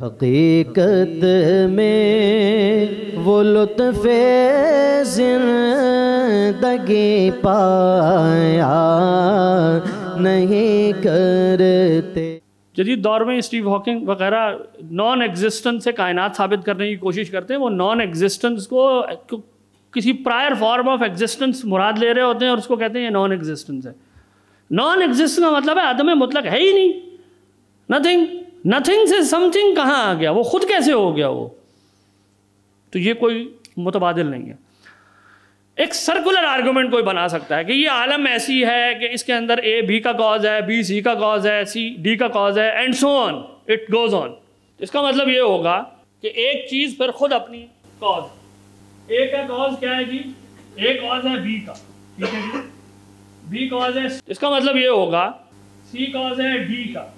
हकीकत में वो लुत्फ़ जिंदगी पाया नहीं करते जदीद दौर में स्टीव हॉकिंग वगैरह नॉन एग्जिस्टेंस से कायनात साबित करने की कोशिश करते हैं वो नॉन एग्जिस्टेंस को किसी प्रायर फॉर्म ऑफ एग्जिस्टेंस मुराद ले रहे होते हैं और उसको कहते हैं ये नॉन एग्जिस्टेंस है नॉन एग्जिस्टेंस का मतलब है आदम मुतलक है ही नहीं नथिंग नथिंग से समथिंग कहाँ आ गया वो खुद कैसे हो गया वो तो ये कोई मुतबादल नहीं है एक सर्कुलर आर्गूमेंट कोई बना सकता है कि ये आलम ऐसी है कि इसके अंदर ए बी का कॉज है बी सी का कॉज है सी डी का कॉज है and so on it goes on इसका मतलब ये होगा कि एक चीज़ पर खुद अपनी कॉज ए का कॉज क्या है जी ए कॉज है बी का ठीक है जी बी कॉज है इसका मतलब ये होगा सी कॉज है डी का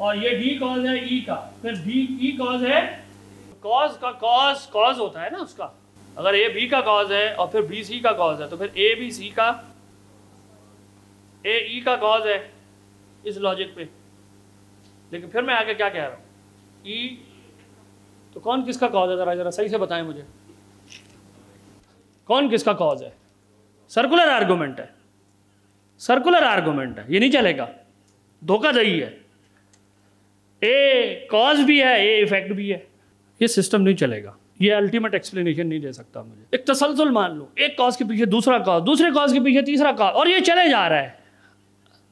और ये डी कॉज है ई e का फिर बी ई कॉज है कॉज का कॉज कॉज होता है ना उसका अगर ए बी का कॉज है और फिर बी सी का कॉज है तो फिर ए बी सी का ए ई e का कॉज है इस लॉजिक पे लेकिन फिर मैं आगे क्या कह रहा हूँ ई e, तो कौन किसका कॉज है ज़रा ज़रा सही से बताएं मुझे कौन किसका कॉज है सर्कुलर आर्गूमेंट है सर्कुलर आर्गूमेंट है ये नहीं चलेगा दही है ए कॉज भी है ए इफेक्ट भी है ये सिस्टम नहीं चलेगा ये अल्टीमेट एक्सप्लेनेशन नहीं दे सकता मुझे एक तसलसल मान लो एक कॉज के पीछे दूसरा कॉज दूसरे कॉज के पीछे तीसरा कॉज और ये चले जा रहा है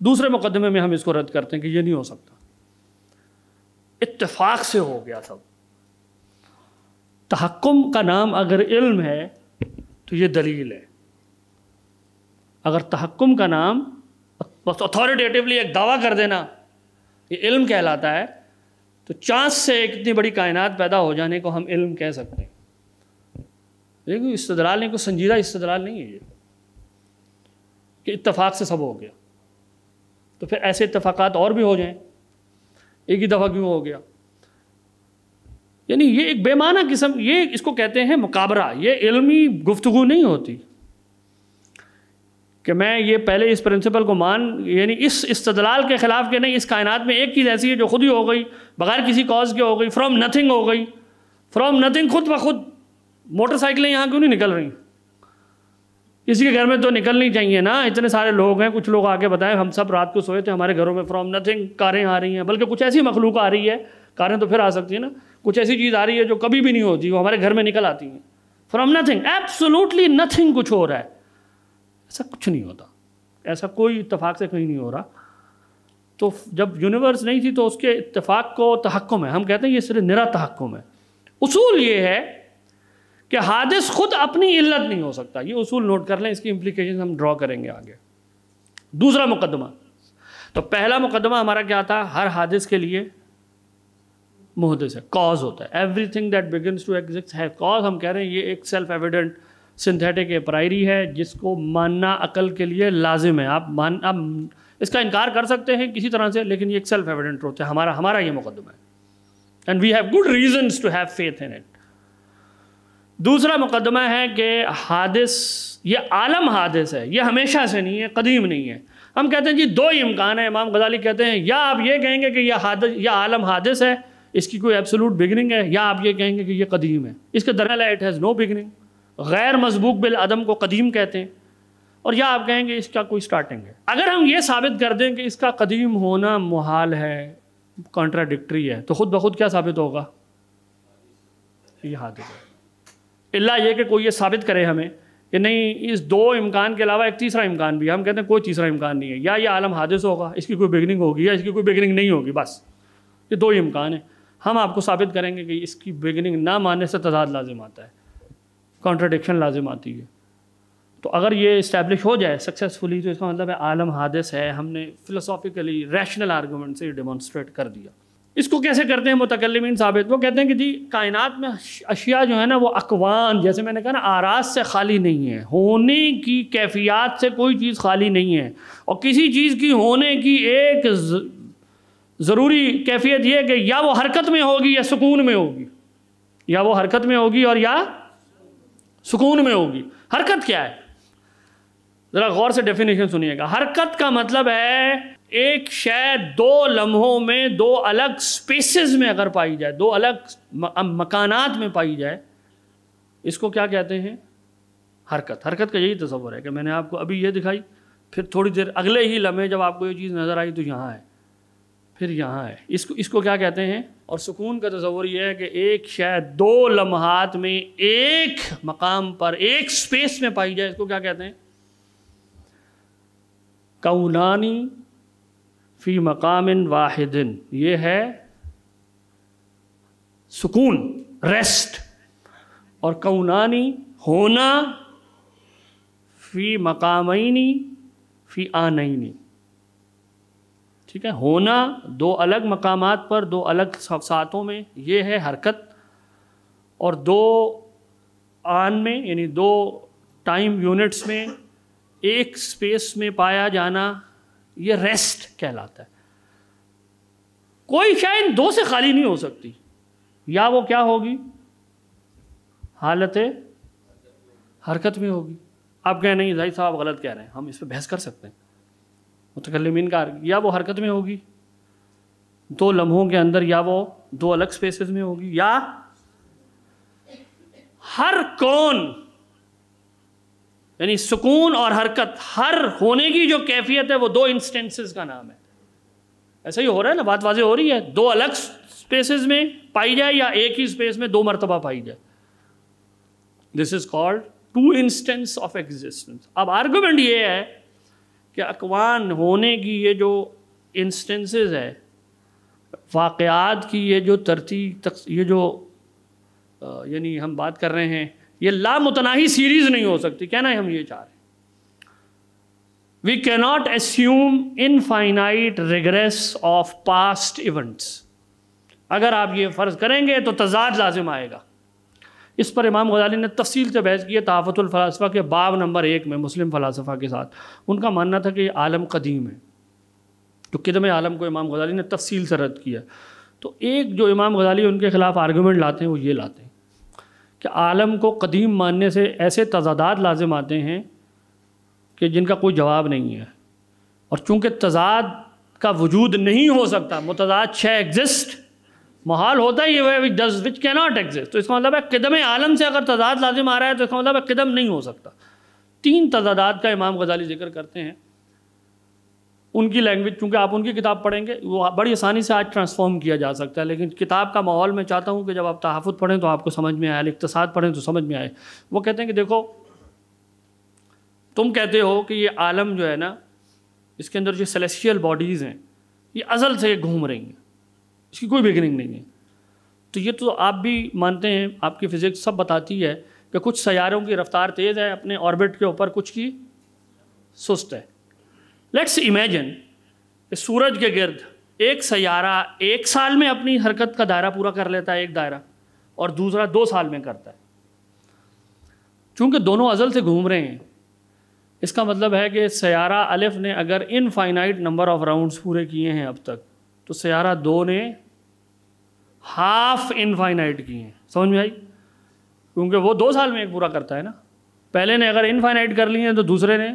दूसरे मुकदमे में हम इसको रद्द करते हैं कि ये नहीं हो सकता इत्तेफाक से हो गया सब तहकुम का नाम अगर इल्म है तो ये दलील है अगर तहक्म का नाम बस अथॉरिटेटिवली एक दावा कर देना ये इल्म कहलाता है तो चांस से इतनी बड़ी कायनात पैदा हो जाने को हम इल्म कह सकते हैं देखो इस्तदलाल नहीं कोई संजीदा इस्तदलाल नहीं है ये कि इत्तफाक से सब हो गया तो फिर ऐसे इतफाक़ात और भी हो जाएं एक ही दफ़ा क्यों हो गया यानी ये एक बेमाना किस्म ये इसको कहते हैं मुकाबरा ये इल्मी गुफ्तु नहीं होती कि मैं ये पहले इस प्रिंसिपल को मान यानी इस इस्तलाल के ख़िलाफ़ के नहीं इस कायनात में एक चीज़ ऐसी है जो खुद ही हो गई बगैर किसी कॉज के हो गई फ्रॉम नथिंग हो गई फ्रॉम नथिंग खुद ब खुद मोटरसाइकिलें यहाँ क्यों नहीं निकल रही किसी के घर में तो निकलनी चाहिए ना इतने सारे लोग हैं कुछ लोग आके बताएं हम सब रात को सोए थे हमारे घरों में फ्रॉम नथिंग कारें आ रही हैं बल्कि कुछ ऐसी मखलूक आ रही है कारें तो फिर आ सकती हैं ना कुछ ऐसी चीज़ आ रही है जो कभी भी नहीं होती वो हमारे घर में निकल आती हैं फ्रॉम नथिंग एब्सोलूटली नथिंग कुछ हो रहा है ऐसा कुछ नहीं होता ऐसा कोई इतफाक़ से कहीं नहीं हो रहा तो जब यूनिवर्स नहीं थी तो उसके इतफाक़ को तहक़ुम है हम कहते हैं ये सिर्फ निरा तहक़ुम है उसूल ये है कि हादिस खुद अपनी इल्लत नहीं हो सकता ये उसूल नोट कर लें इसकी इम्प्लीकेशन हम ड्रॉ करेंगे आगे दूसरा मुकदमा तो पहला मुकदमा हमारा क्या था हर हादिस के लिए मुहदस है कॉज होता है everything that begin to exist है कॉज हम कह रहे हैं ये एक सेल्फ एविडेंट सिंथेटिक एपरायरी है जिसको मानना अकल के लिए लाजिम है आप मान आप इसका इनकार कर सकते हैं किसी तरह से लेकिन ये एक सेल्फ एविडेंट ट्रूथ है हमारा हमारा ये मुकदमा है and we have good reason to have faith in it दूसरा मुकदमा है कि हादिस ये आलम हादिस है ये हमेशा से नहीं है कदीम नहीं है हम कहते हैं जी दो ही इम्कान है इमाम गजाली कहते हैं या आप ये कहेंगे कि यह हादस या आलम हादिस है इसकी कोई एब्सोलूट बिगनिंग है या आप ये कहेंगे कि यह कदीम है इसके दरअल इट हैज़ नो बिगनिंग गैर मजबूक बिलदम को कदीम कहते हैं और या आप कहेंगे इसका कोई स्टार्टिंग है अगर हम ये साबित कर दें कि इसका कदीम होना मुहाल है कॉन्ट्राडिक्ट्री है तो ख़ुद ब खुद क्या साबित होगा ये हादिस अल्ला ये कि कोई ये साबित करे हमें कि नहीं इस दो इम्कान के अलावा एक तीसरा इम्कान भी हम कहते हैं कोई तीसरा इम्कान नहीं है या ये आलम हादिस होगा इसकी कोई बिगनिंग होगी या इसकी कोई बिगनिंग नहीं होगी बस ये दो ही इम्कान है हम आपको साबित करेंगे कि इसकी बिगनिंग ना मानने से तजाद लाजिम आता है कॉन्ट्रडिक्शन लाजिम आती है तो अगर ये इस्टेब्लिश हो जाए सक्सेसफुली तो इसका मतलब है आलम हादस है हमने फ़िलोसॉफिकली रैशनल आर्गूमेंट से डेमोन्स्ट्रेट कर दिया इसको कैसे करते हैं मुतकलमिन साबित वो कहते हैं कि जी कायनात में अशिया जो है ना वो अकवान जैसे मैंने कहा ना आराज से खाली नहीं है होने की कैफियत से कोई चीज़ खाली नहीं है और किसी चीज़ की होने की एक ज़रूरी कैफियत यह है कि या वो हरकत में होगी या सुकून में होगी या वो हरकत में होगी और या सुकून में होगी हरकत क्या है ज़रा गौर से डेफिनेशन सुनिएगा हरकत का मतलब है एक शय दो लम्हों में दो अलग स्पेसेस में अगर पाई जाए दो अलग मकानात में पाई जाए इसको क्या कहते हैं हरकत हरकत का यही तस्वर है कि मैंने आपको अभी यह दिखाई फिर थोड़ी देर अगले ही लम्हे जब आपको ये चीज़ नज़र आई तो यहाँ है फिर यहाँ है इसको इसको क्या कहते हैं और सुकून का तस्वर यह है कि एक शायद दो लम्हात में एक मकाम पर एक स्पेस में पाई जाए इसको क्या कहते हैं कौनानी फ़ी मकाम वाहिदिन ये है सुकून रेस्ट और कौनानी होना फ़ी मकामी फ़ी आनैनी ठीक है होना दो अलग मकाम पर दो अलग सातों में ये है हरकत और दो आन में यानी दो टाइम यूनिट्स में एक स्पेस में पाया जाना ये रेस्ट कहलाता है कोई शायद दो से खाली नहीं हो सकती या वो क्या होगी हालत हरकत में होगी आप कह नहीं जाहिर साहब गलत कह रहे हैं हम इस पर बहस कर सकते हैं मुतकलम का या वो हरकत में होगी दो लम्हों के अंदर या वो दो अलग स्पेसेस में होगी या हर कौन यानी सुकून और हरकत हर होने की जो कैफियत है वो दो इंस्टेंसेस का नाम है ऐसा ही हो रहा है ना बात वाजे हो रही है दो अलग स्पेसेस में पाई जाए या एक ही स्पेस में दो मरतबा पाई जाए this is called two instance of existence अब आर्गुमेंट ये है कि अकवान होने की ये जो इंस्टेंसेस है वाक़ात की ये जो तरतीब तक ये जो यानी हम बात कर रहे हैं ये लामतनाही सीरीज़ नहीं हो सकती कहना है हम ये चाह रहे हैं we cannot assume infinite regress of past events अगर आप ये फ़र्ज़ करेंगे तो तजाद लाजिम आएगा इस पर इमाम गजाली ने तफसील से बहस की है तहाफ़तफ़लासफ़ा के बाब नंबर एक में मुस्लिम फ़लासफ़ा के साथ उनका मानना था कि ये आलम कदीम है तो किदम आलम को इमाम गजाली ने तफसील से रद्द किया तो एक जो इमाम गजाली उनके ख़िलाफ़ आर्गूमेंट लाते हैं वो ये लाते हैं कि आलम को कदीम मानने से ऐसे तजादात लाजिम आते हैं कि जिनका कोई जवाब नहीं है और चूँकि तजाद का वजूद नहीं हो सकता मुतजाद छः एग्जिस्ट महाल होता ही है which does which can not exist तो इसका मतलब है कदम आलम से अगर तजाद लाजिम आ रहा है तो इसका मतलब है कदम नहीं हो सकता तीन तजादात का इमाम गजाली जिक्र करते हैं उनकी लैंग्वेज चूँकि आप उनकी किताब पढ़ेंगे वो बड़ी आसानी से आज ट्रांसफॉर्म किया जा सकता है लेकिन किताब का माहौल मैं चाहता हूँ कि जब आप तहफ़ पढ़ें तो आपको समझ में आए इकतसाद पढ़ें तो समझ में आए वो कहते हैं कि देखो तुम कहते हो कि ये आलम जो है ना इसके अंदर जो सेलेशियल बॉडीज़ हैं ये अज़ल से घूम रही हैं इसकी कोई बिगनिंग नहीं है तो ये तो आप भी मानते हैं आपकी फिज़िक्स सब बताती है कि कुछ सयारों की रफ्तार तेज़ है अपने ऑर्बिट के ऊपर कुछ की सुस्त है लेट्स इमेजिन सूरज के गिर्द एक सयारा एक साल में अपनी हरकत का दायरा पूरा कर लेता है एक दायरा और दूसरा दो साल में करता है क्योंकि दोनों अज़ल से घूम रहे हैं इसका मतलब है कि सयारा अलिफ ने अगर इनफाइनाइट नंबर ऑफ़ राउंड्स पूरे किए हैं अब तक तो सयारा दो ने हाफ इनफाइनाइट किए हैं समझ में आई क्योंकि वो दो साल में एक पूरा करता है ना पहले ने अगर इनफाइनाइट कर ली है तो दूसरे ने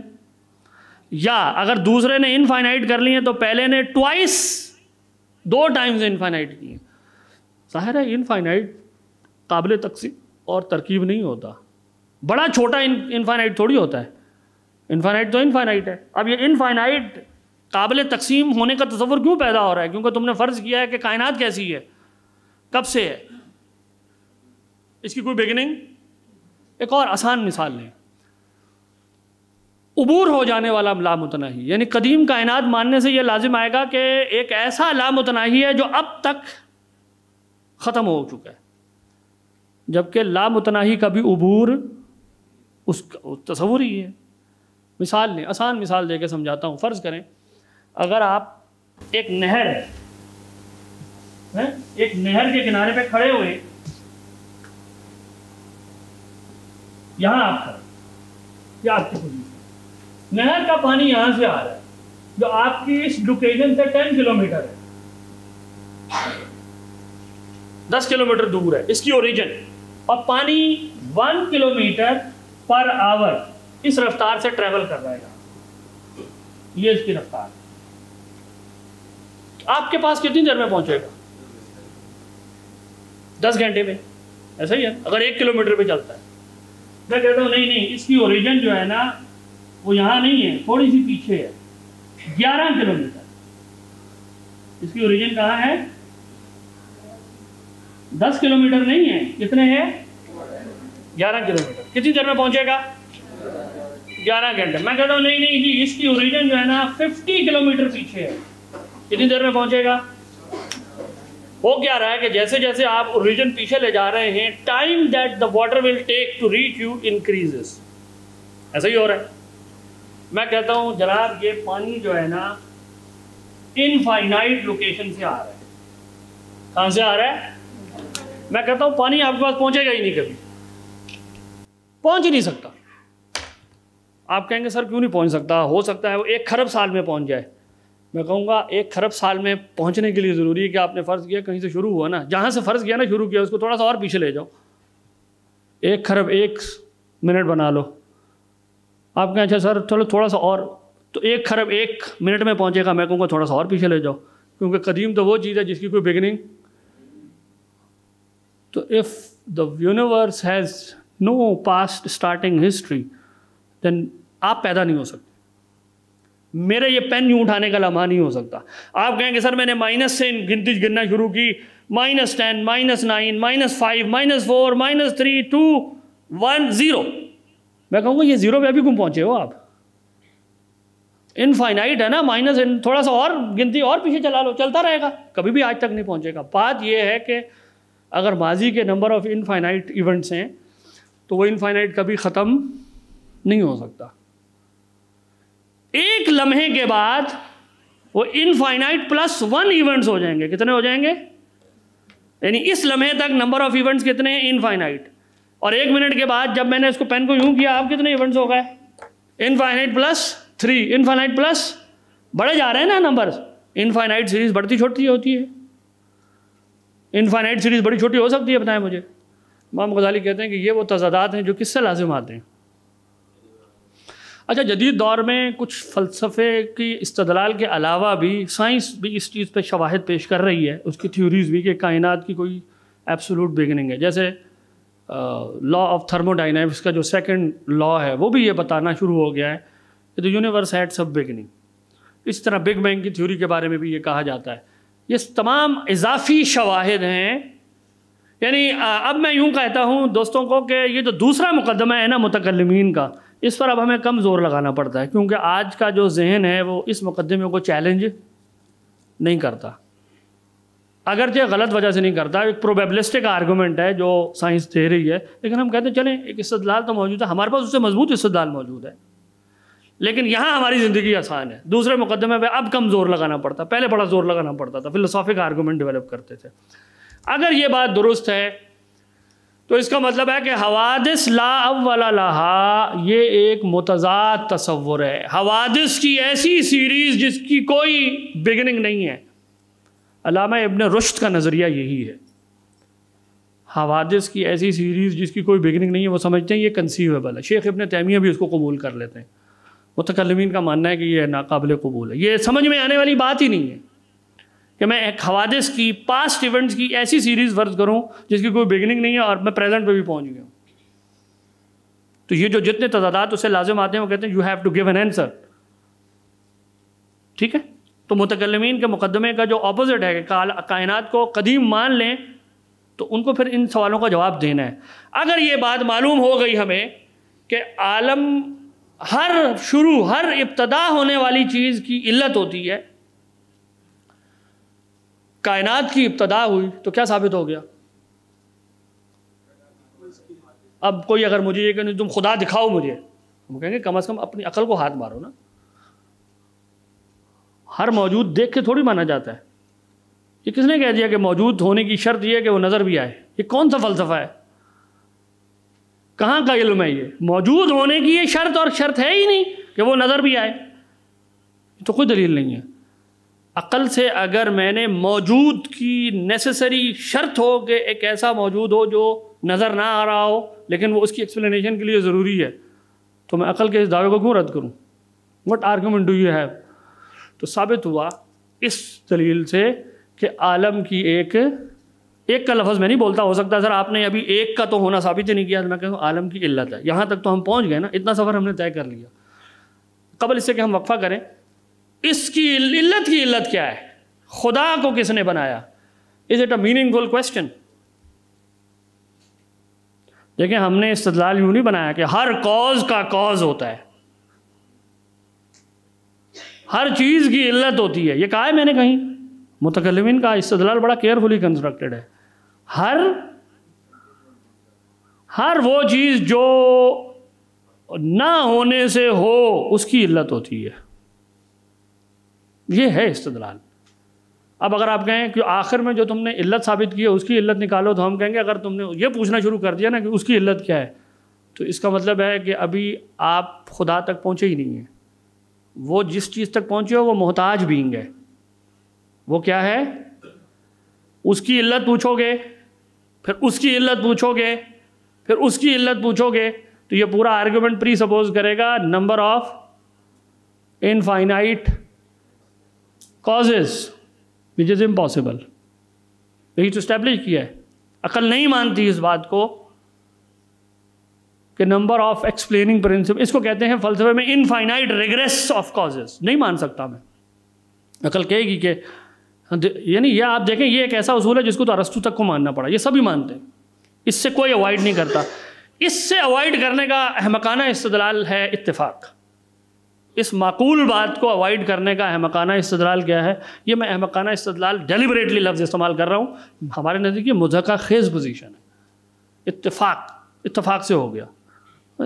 या अगर दूसरे ने इनफाइनाइट कर ली है तो पहले ने ट्वाइस दो टाइम्स इनफाइनाइट किए हैं ज़ाहिर है इनफाइनाइट काबिल तकसीम और तरकीब नहीं होता बड़ा छोटा इनफाइनाइट थोड़ी होता है इनफाइनाइट तो इनफाइनाइट है अब ये इनफाइनाइट काबिल तकसीम होने का तस्वर क्यों पैदा हो रहा है क्योंकि तुमने फ़र्ज़ किया है कि कायनात कैसी है कब से है इसकी कोई बिगिनिंग एक और आसान मिसाल लें अबूर हो जाने वाला लामतनाही यानी कदीम कायनात मानने से यह लाजिम आएगा कि एक ऐसा लामतनाही है जो अब तक ख़त्म हो चुका है जबकि लामतनाही का भी अबूर उसका तस्वूर ही है मिसाल लें आसान मिसाल दे के समझाता हूँ फ़र्ज़ करें अगर आप एक नहर है, एक नहर के किनारे पे खड़े हुए यहां आप खड़े आपकी पोजिशन नहर का पानी यहां से आ रहा है जो आपकी इस लोकेशन से टेन किलोमीटर है दस किलोमीटर दूर है इसकी ओरिजिन और पानी वन किलोमीटर पर आवर इस रफ्तार से ट्रेवल कर रहा है ये इसकी रफ्तार है आपके पास कितनी देर में पहुंचेगा दस घंटे में ऐसा ही है अगर एक किलोमीटर पे चलता है मैं कहता हूँ नहीं नहीं इसकी ओरिजिन जो है ना वो यहाँ नहीं है थोड़ी सी पीछे है ग्यारह किलोमीटर इसकी ओरिजिन कहाँ है दस किलोमीटर नहीं है कितने हैं ग्यारह किलोमीटर कितनी देर में पहुंचेगा ग्यारह घंटे मैं कहता हूँ नहीं नहीं जी इसकी ओरिजिन जो है ना फिफ्टी किलोमीटर पीछे है कितनी देर में पहुंचेगा हो क्या रहा है कि जैसे जैसे आप ओरिजिन पीछे ले जा रहे हैं time that the water will take to reach you increases ऐसा ही हो रहा है मैं कहता हूं जनाब ये पानी जो है ना इनफाइनाइट लोकेशन से आ रहा है कहां से आ रहा है मैं कहता हूं पानी आपके पास पहुंचेगा ही नहीं कभी पहुंच ही नहीं सकता आप कहेंगे सर क्यों नहीं पहुंच सकता हो सकता है वो एक खरब साल में पहुंच जाए मैं कहूँगा एक खरब साल में पहुँचने के लिए ज़रूरी है कि आपने फ़र्ज़ किया कहीं से शुरू हुआ ना जहाँ से फ़र्ज़ किया ना शुरू किया उसको थोड़ा सा और पीछे ले जाओ एक खरब एक मिनट बना लो आप कहें अच्छा सर चलो थोड़ा सा और तो एक खरब एक मिनट में पहुँचेगा मैं कहूँगा थोड़ा सा और पीछे ले जाओ क्योंकि कदीम तो वो चीज़ है जिसकी कोई बिगनिंग तो if the universe has no past starting history then आप पैदा नहीं हो सकते मेरे ये पेन यूँ उठाने का लम्हा नहीं हो सकता आप कहेंगे सर मैंने माइनस से गिनती गिनना शुरू की minus ten minus nine minus five minus four minus three two one zero मैं कहूँगा ये ज़ीरो पे अभी गुम पहुँचे हो आप इनफाइनाइट है ना माइनस इन थोड़ा सा और गिनती और पीछे चला लो चलता रहेगा कभी भी आज तक नहीं पहुँचेगा बात यह है कि अगर माजी के नंबर ऑफ़ इनफाइनाइट इवेंट्स हैं तो वो इनफाइनाइट कभी ख़त्म नहीं हो सकता एक लम्हे के बाद वो इनफाइनाइट प्लस वन इवेंट्स हो जाएंगे कितने हो जाएंगे यानी इस लम्हे तक नंबर ऑफ इवेंट्स कितने हैं इनफाइनाइट और एक मिनट के बाद जब मैंने इसको पेन को यूं किया आप कितने इवेंट्स हो गए infinite plus three infinite plus बढ़े जा रहे हैं ना नंबर इनफाइनाइट सीरीज बढ़ती छोटी होती है इनफाइनाइट सीरीज बड़ी छोटी हो सकती है बताएं मुझे माम गजाली कहते हैं कि ये वो तजादात हैं जो किससे लाजिम आते हैं अच्छा जदीद दौर में कुछ फ़लसफ़े की इस्तलाल के अलावा भी साइंस भी इस चीज़ पे शवाहद पेश कर रही है उसकी थ्योरीज़ भी कि कायनात की कोई एब्सोलूट बिगनिंग है जैसे लॉ ऑफ थर्मोडाइनमिक्स का जो सेकंड लॉ है वो भी ये बताना शुरू हो गया है कि द यूनिवर्स हैड सब बिगनिंग इस तरह बिग बैंग की थ्योरी के बारे में भी ये कहा जाता है ये तमाम इजाफी शवाहद हैं यानी अब मैं यूँ कहता हूँ दोस्तों को कि ये जो दूसरा मुकदमा है ना मुतकलमीन का इस पर अब हमें कम ज़ोर लगाना पड़ता है क्योंकि आज का जो जहन है वो इस मुकदमे को चैलेंज नहीं करता अगर अगरचे गलत वजह से नहीं करता एक प्रोबेबलिस्टिक आर्गूमेंट है जो साइंस दे रही है लेकिन हम कहते हैं चलें एक इस्तलाल तो मौजूद है हमारे पास उससे मजबूत इस्तलाल मौजूद है लेकिन यहाँ हमारी ज़िंदगी आसान है दूसरे मुकदमे पर अब कम जोर लगाना पड़ता पहले बड़ा जोर लगाना पड़ता था फिलोसॉफिक आर्गूमेंट डेवलप करते थे अगर ये बात दुरुस्त है तो इसका मतलब है कि हवादिस ला अवला लहा ये एक मतजाद तस्वुर है हवादिस की ऐसी सीरीज़ जिसकी कोई बिगनिंग नहीं है अलामा इबन रुश्त का नज़रिया यही है हवादिस की ऐसी सीरीज़ जिसकी कोई बिगनिंग नहीं है वो समझते हैं ये कंसीवेबल है शेख इबन तैमिया भी उसको कबूल कर लेते हैं मुतकलमीन का मानना है कि यह नाकबले कबूल है ये समझ में आने वाली बात ही नहीं है कि मैं एक हवादिस की पास्ट इवेंट्स की ऐसी सीरीज़ वर्ज करूं जिसकी कोई बिगिनिंग नहीं है और मैं प्रेजेंट पे भी पहुंच गया तो ये जो जितने तजादात उसे लाजम आते हैं वो कहते हैं you have to give an answer ठीक है तो मुतकलमीन के मुकदमे का जो अपोजिट है कि कायनात को कदीम मान लें तो उनको फिर इन सवालों का जवाब देना है अगर ये बात मालूम हो गई हमें कि आलम हर शुरू हर इब्तदा होने वाली चीज़ की इल्लत होती है कायनात की इब्तदा हुई तो क्या साबित हो गया अब कोई अगर मुझे ये कहे तुम खुदा दिखाओ मुझे हम कहेंगे कम अज़ कम अपनी अकल को हाथ मारो ना हर मौजूद देख के थोड़ी माना जाता है ये किसने कह दिया कि मौजूद होने की शर्त यह है कि वो नज़र भी आए ये कौन सा फ़लसफ़ा है कहाँ का इल्म है ये मौजूद होने की ये शर्त और शर्त है ही नहीं कि वो नज़र भी आए तो कोई दलील नहीं है अकल से अगर मैंने मौजूद की नेसेसरी शर्त हो कि एक ऐसा मौजूद हो जो नज़र ना आ रहा हो लेकिन वो उसकी एक्सप्लेनेशन के लिए ज़रूरी है तो मैं अकल के इस दावे को क्यों रद्द करूँ what argument do you have तो साबित हुआ इस दलील से कि आलम की एक एक का लफ्ज़ मैं नहीं बोलता हो सकता सर आपने अभी एक का तो होना साबित ही नहीं किया तो मैं कहूँ आलम की इल्लत है यहाँ तक तो हम पहुँच गए ना इतना सफ़र हमने तय कर लिया कबल इससे कि हम वक्फ़ा करें इसकी इल्लत की इल्लत क्या है खुदा को किसने बनाया is it a meaningful question देखिए हमने इस्तलाल यूं नहीं बनाया कि हर कॉज का कॉज होता है हर चीज़ की इल्लत होती है ये कहा है मैंने कहीं मुतकलमिन का इस्तलाल बड़ा केयरफुली कंस्ट्रक्टेड है हर हर वो चीज़ जो ना होने से हो उसकी इल्लत होती है ये है इस्तदलाल अब अगर आप कहें कि आखिर में जो तुमने इल्लत साबित की है उसकी इल्लत निकालो तो हम कहेंगे अगर तुमने ये पूछना शुरू कर दिया ना कि उसकी इल्लत क्या है तो इसका मतलब है कि अभी आप खुदा तक पहुँचे ही नहीं हैं वो जिस चीज़ तक पहुँचे हो वो मोहताज बींग है वो क्या है उसकी इल्लत पूछोगे फिर उसकी इल्लत पूछोगे फिर उसकी इल्लत पूछोगे तो ये पूरा आर्ग्यूमेंट प्री सपोज करेगा number of infinite causes which is impossible यही तो स्टैब्लिश किया है अकल नहीं मानती इस बात को कि नंबर ऑफ एक्सप्लेनिंग प्रिंसिपल इसको कहते हैं फलसफे में इनफाइनाइट रिग्रेस ऑफ कॉजेज नहीं मान सकता मैं अकल कहेगी कि यानी ये आप देखें ये एक ऐसा उसूल है जिसको तो अरस्तु तक को मानना पड़ा ये सभी मानते हैं इससे कोई अवॉइड नहीं करता इससे अवॉइड करने का अहमकाना इस्तलाल है इत्तेफाक इस माकूल बात को अवॉइड करने का अहमकाना इस्तलाल क्या है ये मैं अहमकाना इस्तदलाल डेलिबरेटली लफ्ज़ इस्तेमाल कर रहा हूँ हमारे नज़दीक ये मजाका खेज पोजीशन है इतफाक़ इतफाक़ से हो गया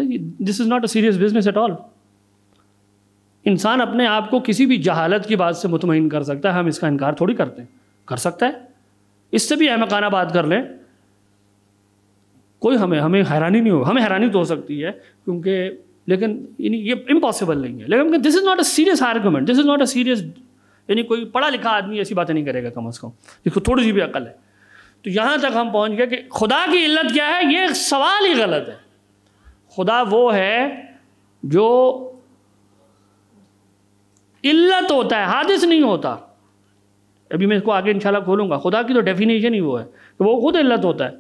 this is not a serious business at all इंसान अपने आप को किसी भी जहालत की बात से मुतमिन कर सकता है हम इसका इनकार थोड़ी करते हैं कर सकता है इससे भी अहमकाना बात कर लें कोई हमें हमें हैरानी नहीं हो हमें हैरानी तो हो सकती है क्योंकि लेकिन ये इम्पॉसिबल नहीं है लेकिन this is not a serious argument this is not a serious यानी कोई पढ़ा लिखा आदमी ऐसी बातें नहीं करेगा कम अज़ कम जिसको थोड़ी सी भी अकल है तो यहाँ तक हम पहुँच गए कि खुदा की इल्लत क्या है ये सवाल ही गलत है खुदा वो है जो इल्लत होता है हादिस नहीं होता अभी मैं इसको आगे इंशाल्लाह खोलूँगा खुदा की तो डेफिनेशन ही वो है कि वो खुद इल्लत होता है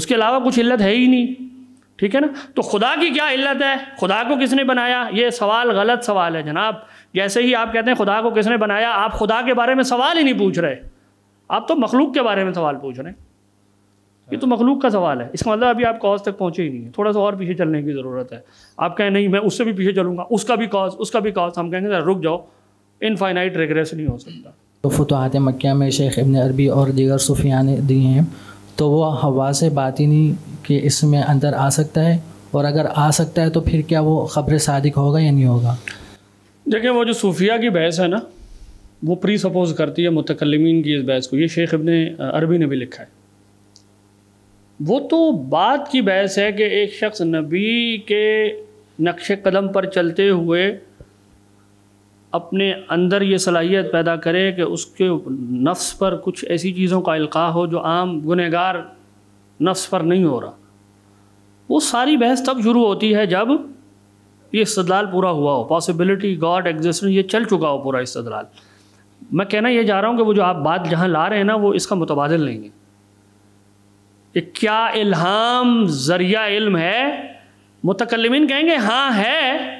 उसके अलावा कुछ इल्लत है ही नहीं ठीक है ना तो खुदा की क्या इल्लत है खुदा को किसने बनाया ये सवाल गलत सवाल है जनाब जैसे ही आप कहते हैं खुदा को किसने बनाया आप खुदा के बारे में सवाल ही नहीं पूछ रहे आप तो मखलूक के बारे में सवाल पूछ रहे हैं ये तो मखलूक का सवाल है इसका मतलब अभी आप कॉज तक पहुँचे ही नहीं है थोड़ा सा और पीछे चलने की ज़रूरत है आप कहें नहीं मैं उससे भी पीछे चलूँगा उसका भी कॉज उसका भी कॉज हम कहेंगे रुक जाओ इनफाइनाइट रिग्रेस नहीं हो सकता तो फतवाहत मक् में शेख इबन अरबी और दीगर सूफियान दी हैं तो वह हवा से बातिनी कि इसमें अंदर आ सकता है और अगर आ सकता है तो फिर क्या वो खबर सादिक होगा या नहीं होगा देखिए वो जो सूफिया की बहस है ना वो प्री सपोज करती है मुतकलमीन की इस बहस को ये शेख इब्ने अरबी ने भी लिखा है वो तो बात की बहस है कि एक शख्स नबी के नक्श कदम पर चलते हुए अपने अंदर ये सलाहियत पैदा करे कि उसके नफ्स पर कुछ ऐसी चीज़ों का इल्का हो जो आम गुनहगार नफ्स पर नहीं हो रहा वो सारी बहस तब शुरू होती है जब ये इस्तलाल पूरा हुआ हो पॉसिबिलिटी गॉड एग्जिस्टेंस ये चल चुका हो पूरा इस्तदलाल मैं कहना यह जा रहा हूँ कि वो जो आप बात जहाँ ला रहे हैं ना वो इसका मुतबादल नहीं है कि क्या इल्हाम ज़रिया इल्म है मुतकलमिन कहेंगे हाँ है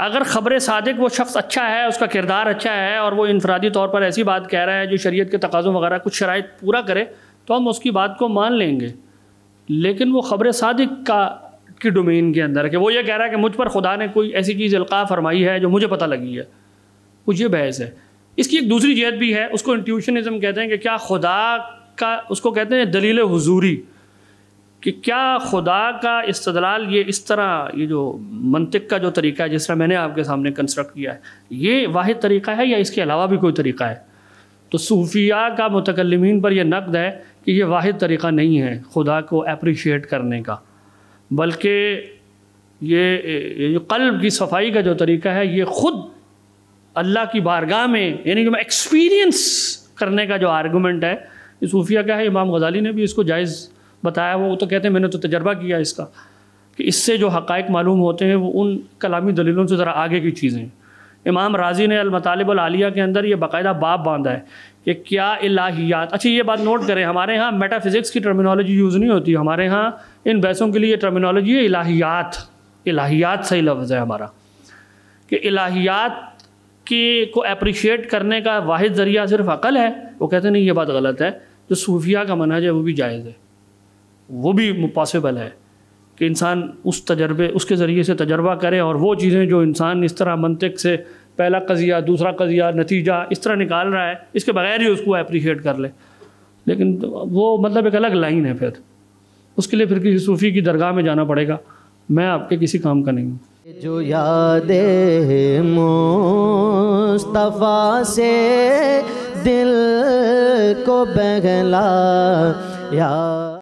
अगर ख़बर सादक वो शख्स अच्छा है उसका किरदार अच्छा है और वो इनफरादी तौर पर ऐसी बात कह रहा है जो शरीयत के तकाज़ों वगैरह कुछ शराइ पूरा करे तो हम उसकी बात को मान लेंगे लेकिन वो ख़बर सादिक का की डोमेन के अंदर है कि वो ये कह रहा है कि मुझ पर खुदा ने कोई ऐसी चीज़ अलका फरमाई है जो मुझे पता लगी है कुछ ये बहस है इसकी एक दूसरी जहत भी है उसको इंट्यूशनज़म कहते हैं कि क्या खुदा का उसको कहते हैं दलील हजूरी कि क्या खुदा का इस्तलाल ये इस तरह ये जो मनतिक का जो तरीका है जिस तरह मैंने आपके सामने कंस्ट्रक्ट किया है ये वाद तरीका है या इसके अलावा भी कोई तरीका है तो सूफिया का मतकलमिन पर यह नकद है कि यह वाद तरीक़ा नहीं है खुदा को अप्रिशिएट करने का बल्कि ये, ये कल्ब की सफाई का जो तरीका है ये ख़ुद अल्लाह की बारगाह में यानी कि मैं एक्सपीरियंस करने का जो आर्गूमेंट है ये सूफिया का है इमाम गजाली ने भी इसको जायज़ बताया वो तो कहते हैं मैंने तो तजर्बा किया इसका कि इससे जो हक़ मालूम होते हैं वो उन कलामी दलीलों से ज़रा आगे की चीज़ें हैं इमाम राजी ने आलिया के अंदर ये बाकायदा बाप बांधा है कि क्या इलाहियात अच्छा ये बात नोट करें हमारे यहाँ मेटाफिज़िक्स की टर्मिनोलॉजी यूज़ नहीं होती हमारे यहाँ इन बहसों के लिए टर्मिनोलॉजी है इलाहियात इलाहियात सही लफ्ज़ है हमारा कि इलाहियात के को अप्रिशिएट करने का वाद ज़रिया सिर्फ अकल है वो कहते नहीं ये बात गलत है जो सूफिया का मनाज है वो भी जायज़ है वो भी पॉसिबल है कि इंसान उस तजर्बे उसके ज़रिए से तजर्बा करे और वो चीज़ें जो इंसान इस तरह मनतक से पहला कज़िया दूसरा कज़िया नतीजा इस तरह निकाल रहा है इसके बगैर ही उसको अप्रीशिएट कर ले लेकिन वो मतलब एक अलग लाइन है फिर उसके लिए फिर किसी सूफ़ी की दरगाह में जाना पड़ेगा मैं आपके किसी काम का नहीं हूँ जो याद मुस्तफ़ा से दिल को बहला या